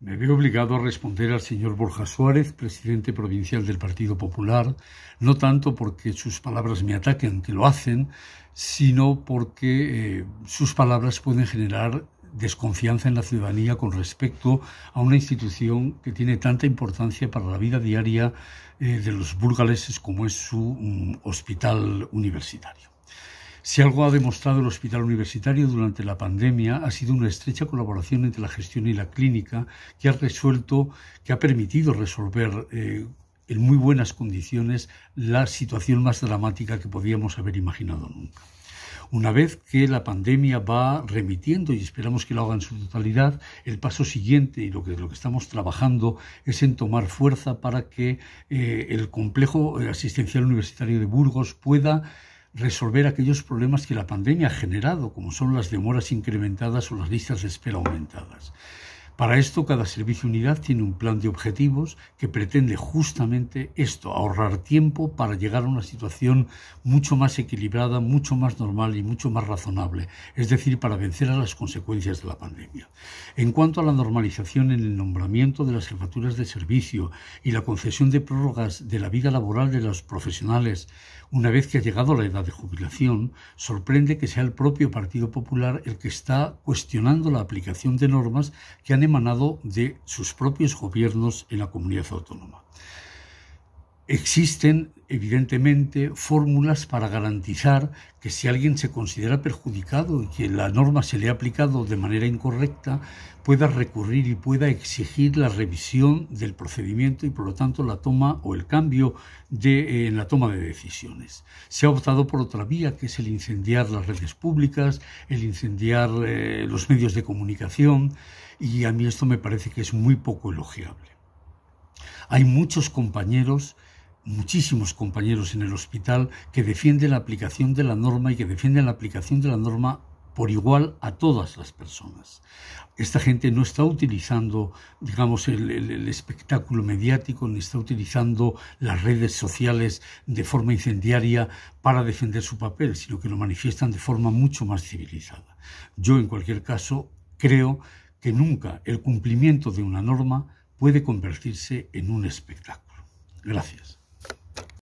Me veo obligado a responder al señor Borja Suárez, presidente provincial del Partido Popular, no tanto porque sus palabras me ataquen, que lo hacen, sino porque eh, sus palabras pueden generar desconfianza en la ciudadanía con respecto a una institución que tiene tanta importancia para la vida diaria eh, de los burgaleses como es su mm, hospital universitario. Si algo ha demostrado el hospital universitario durante la pandemia ha sido una estrecha colaboración entre la gestión y la clínica que ha resuelto, que ha permitido resolver eh, en muy buenas condiciones la situación más dramática que podíamos haber imaginado nunca. Una vez que la pandemia va remitiendo y esperamos que lo haga en su totalidad, el paso siguiente y lo que, lo que estamos trabajando es en tomar fuerza para que eh, el complejo asistencial universitario de Burgos pueda resolver aquellos problemas que la pandemia ha generado, como son las demoras incrementadas o las listas de espera aumentadas. Para esto, cada servicio unidad tiene un plan de objetivos que pretende justamente esto, ahorrar tiempo para llegar a una situación mucho más equilibrada, mucho más normal y mucho más razonable, es decir, para vencer a las consecuencias de la pandemia. En cuanto a la normalización en el nombramiento de las jefaturas de servicio y la concesión de prórrogas de la vida laboral de los profesionales, una vez que ha llegado la edad de jubilación, sorprende que sea el propio Partido Popular el que está cuestionando la aplicación de normas que han emanado de sus propios gobiernos en la comunidad autónoma. Existen, evidentemente, fórmulas para garantizar que si alguien se considera perjudicado y que la norma se le ha aplicado de manera incorrecta, pueda recurrir y pueda exigir la revisión del procedimiento y, por lo tanto, la toma o el cambio de, eh, en la toma de decisiones. Se ha optado por otra vía, que es el incendiar las redes públicas, el incendiar eh, los medios de comunicación, y a mí esto me parece que es muy poco elogiable. Hay muchos compañeros muchísimos compañeros en el hospital que defienden la aplicación de la norma y que defienden la aplicación de la norma por igual a todas las personas. Esta gente no está utilizando, digamos, el, el, espectáculo mediático, ni está utilizando las redes sociales de forma incendiaria para defender su papel, sino que lo manifiestan de forma mucho más civilizada. Yo, en cualquier caso, creo que nunca el cumplimiento de una norma puede convertirse en un espectáculo. Gracias.